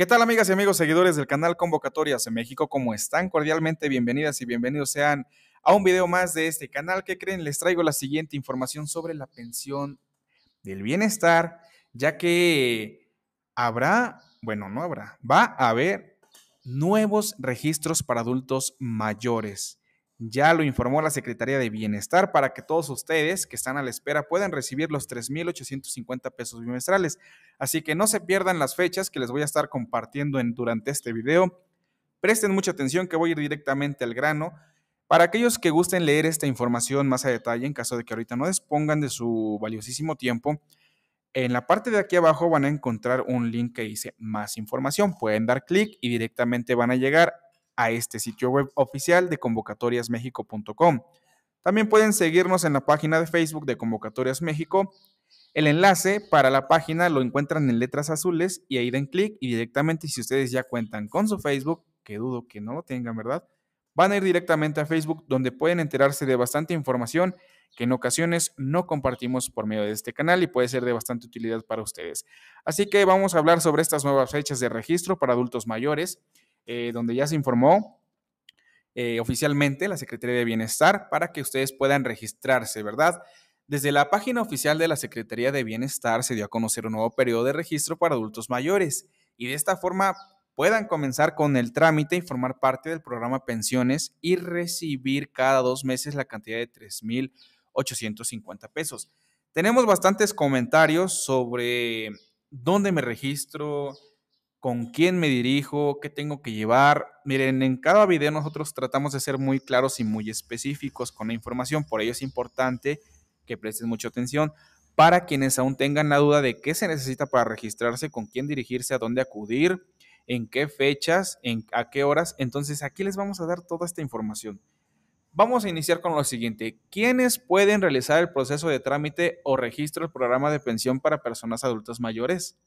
¿Qué tal amigas y amigos seguidores del canal Convocatorias en México? ¿Cómo están? Cordialmente bienvenidas y bienvenidos sean a un video más de este canal. ¿Qué creen? Les traigo la siguiente información sobre la pensión del bienestar, ya que habrá, bueno, no habrá, va a haber nuevos registros para adultos mayores. Ya lo informó la Secretaría de Bienestar para que todos ustedes que están a la espera puedan recibir los 3.850 pesos bimestrales. Así que no se pierdan las fechas que les voy a estar compartiendo en, durante este video. Presten mucha atención que voy a ir directamente al grano. Para aquellos que gusten leer esta información más a detalle, en caso de que ahorita no dispongan de su valiosísimo tiempo, en la parte de aquí abajo van a encontrar un link que dice más información. Pueden dar clic y directamente van a llegar a este sitio web oficial de convocatoriasmexico.com. También pueden seguirnos en la página de Facebook de Convocatorias México. El enlace para la página lo encuentran en letras azules y ahí den clic y directamente si ustedes ya cuentan con su Facebook, que dudo que no lo tengan, ¿verdad? Van a ir directamente a Facebook donde pueden enterarse de bastante información que en ocasiones no compartimos por medio de este canal y puede ser de bastante utilidad para ustedes. Así que vamos a hablar sobre estas nuevas fechas de registro para adultos mayores eh, donde ya se informó eh, oficialmente la Secretaría de Bienestar para que ustedes puedan registrarse, ¿verdad? Desde la página oficial de la Secretaría de Bienestar se dio a conocer un nuevo periodo de registro para adultos mayores y de esta forma puedan comenzar con el trámite y formar parte del programa pensiones y recibir cada dos meses la cantidad de 3.850 pesos. Tenemos bastantes comentarios sobre dónde me registro, con quién me dirijo, qué tengo que llevar. Miren, en cada video nosotros tratamos de ser muy claros y muy específicos con la información, por ello es importante que presten mucha atención para quienes aún tengan la duda de qué se necesita para registrarse, con quién dirigirse, a dónde acudir, en qué fechas, en, a qué horas. Entonces aquí les vamos a dar toda esta información. Vamos a iniciar con lo siguiente. ¿Quiénes pueden realizar el proceso de trámite o registro del programa de pensión para personas adultas mayores?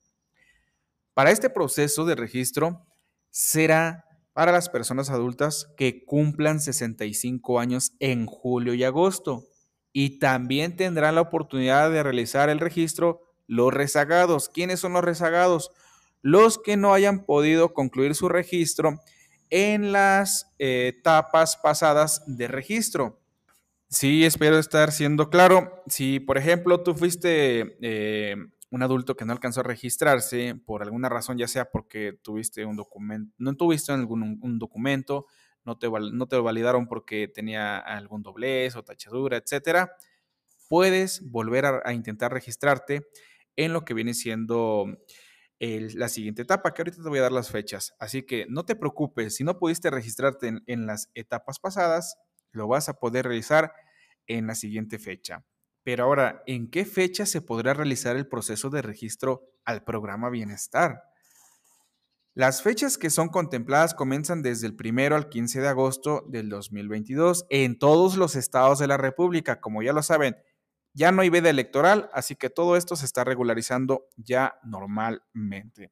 Para este proceso de registro será para las personas adultas que cumplan 65 años en julio y agosto y también tendrán la oportunidad de realizar el registro los rezagados. ¿Quiénes son los rezagados? Los que no hayan podido concluir su registro en las eh, etapas pasadas de registro. Sí, espero estar siendo claro. Si, por ejemplo, tú fuiste eh, un adulto que no alcanzó a registrarse por alguna razón, ya sea porque tuviste un documento, no tuviste algún un, documento, no te, no validaron porque tenía algún doblez o tachadura, etcétera, puedes volver a, intentar registrarte en lo que viene siendo la siguiente etapa, que ahorita te voy a dar las fechas. Así que no te preocupes, si no pudiste registrarte en las etapas pasadas, lo vas a poder realizar en la siguiente fecha. Pero ahora, ¿en qué fecha se podrá realizar el proceso de registro al programa Bienestar? Las fechas que son contempladas comienzan desde el 1 al 15 de agosto del 2022 en todos los estados de la República. Como ya lo saben, ya no hay veda electoral, así que todo esto se está regularizando ya normalmente.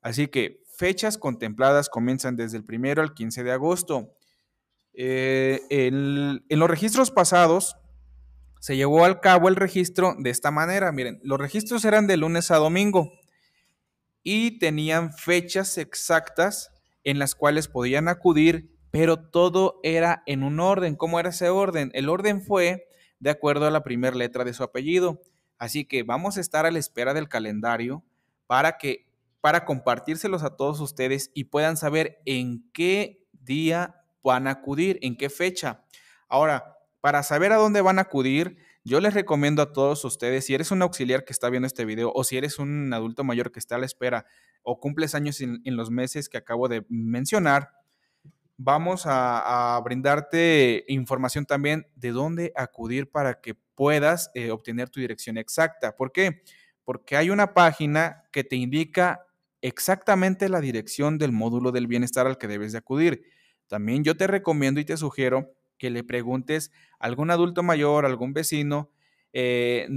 Así que fechas contempladas comienzan desde el 1 al 15 de agosto. Eh, en los registros pasados, se llevó al cabo el registro de esta manera. Miren, los registros eran de lunes a domingo y tenían fechas exactas en las cuales podían acudir, pero todo era en un orden. ¿Cómo era ese orden? El orden fue de acuerdo a la primera letra de su apellido. Así que vamos a estar a la espera del calendario para que para compartírselos a todos ustedes y puedan saber en qué día van a acudir, en qué fecha. Ahora, para saber a dónde van a acudir, yo les recomiendo a todos ustedes, si eres un auxiliar que está viendo este video o si eres un adulto mayor que está a la espera o cumples años en, los meses que acabo de mencionar, vamos a, brindarte información también de dónde acudir para que puedas eh, obtener tu dirección exacta. ¿Por qué? Porque hay una página que te indica exactamente la dirección del módulo del bienestar al que debes de acudir. También yo te recomiendo y te sugiero que le preguntes a algún adulto mayor, algún vecino, eh,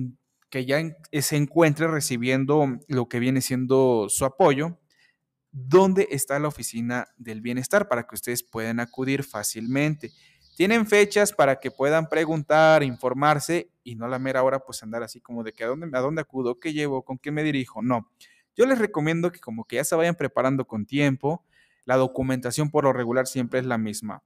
que ya eh, se encuentre recibiendo lo que viene siendo su apoyo, dónde está la oficina del bienestar para que ustedes puedan acudir fácilmente. Tienen fechas para que puedan preguntar, informarse y no a la mera hora pues andar así como de que a dónde, a dónde acudo, qué llevo, con qué me dirijo. No, yo les recomiendo que como que ya se vayan preparando con tiempo. La documentación por lo regular siempre es la misma.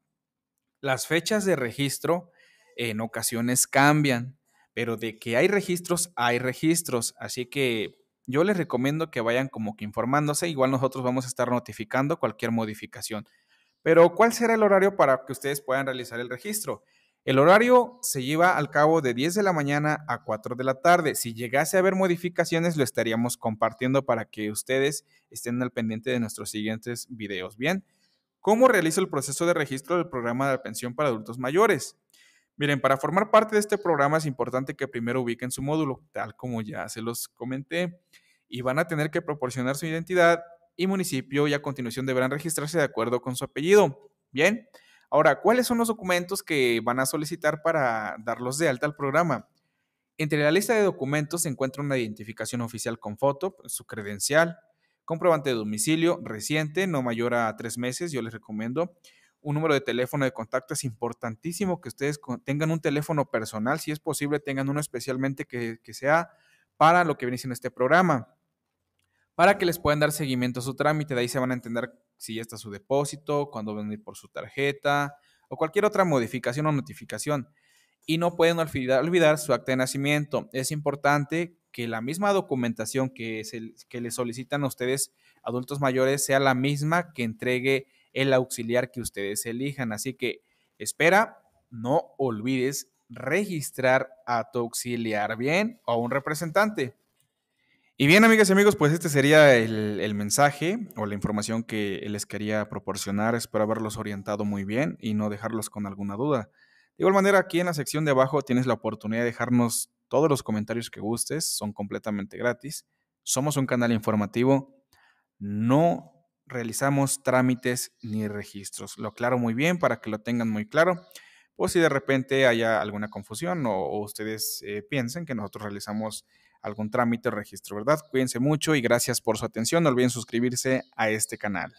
Las fechas de registro en ocasiones cambian, pero de que hay registros, hay registros. Así que yo les recomiendo que vayan como que informándose. Igual nosotros vamos a estar notificando cualquier modificación. Pero ¿cuál será el horario para que ustedes puedan realizar el registro? El horario se lleva al cabo de 10 de la mañana a 4 de la tarde. Si llegase a haber modificaciones, lo estaríamos compartiendo para que ustedes estén al pendiente de nuestros siguientes videos. Bien. ¿Cómo realizo el proceso de registro del programa de pensión para adultos mayores? Miren, para formar parte de este programa es importante que primero ubiquen su módulo, tal como ya se los comenté, y van a tener que proporcionar su identidad y municipio y a continuación deberán registrarse de acuerdo con su apellido. Bien, ahora, ¿cuáles son los documentos que van a solicitar para darlos de alta al programa? Entre la lista de documentos se encuentra una identificación oficial con foto, su credencial, Comprobante de domicilio reciente, no mayor a tres meses, yo les recomiendo. Un número de teléfono de contacto es importantísimo que ustedes tengan un teléfono personal, si es posible, tengan uno especialmente que, sea para lo que viene siendo este programa para que les puedan dar seguimiento a su trámite. De ahí se van a entender si ya está su depósito, cuándo van a ir por su tarjeta o cualquier otra modificación o notificación. Y no pueden olvidar, olvidar, su acta de nacimiento. Es importante que la misma documentación que, que le solicitan a ustedes, adultos mayores, sea la misma que entregue el auxiliar que ustedes elijan. Así que espera, no olvides registrar a tu auxiliar bien o a un representante. Y bien, amigas y amigos, pues este sería el, el, mensaje o la información que les quería proporcionar. Espero haberlos orientado muy bien y no dejarlos con alguna duda. De igual manera, aquí en la sección de abajo tienes la oportunidad de dejarnos todos los comentarios que gustes son completamente gratis. Somos un canal informativo. No realizamos trámites ni registros. Lo aclaro muy bien para que lo tengan muy claro. O si de repente haya alguna confusión o, ustedes eh, piensen que nosotros realizamos algún trámite o registro, ¿verdad? Cuídense mucho y gracias por su atención. No olviden suscribirse a este canal.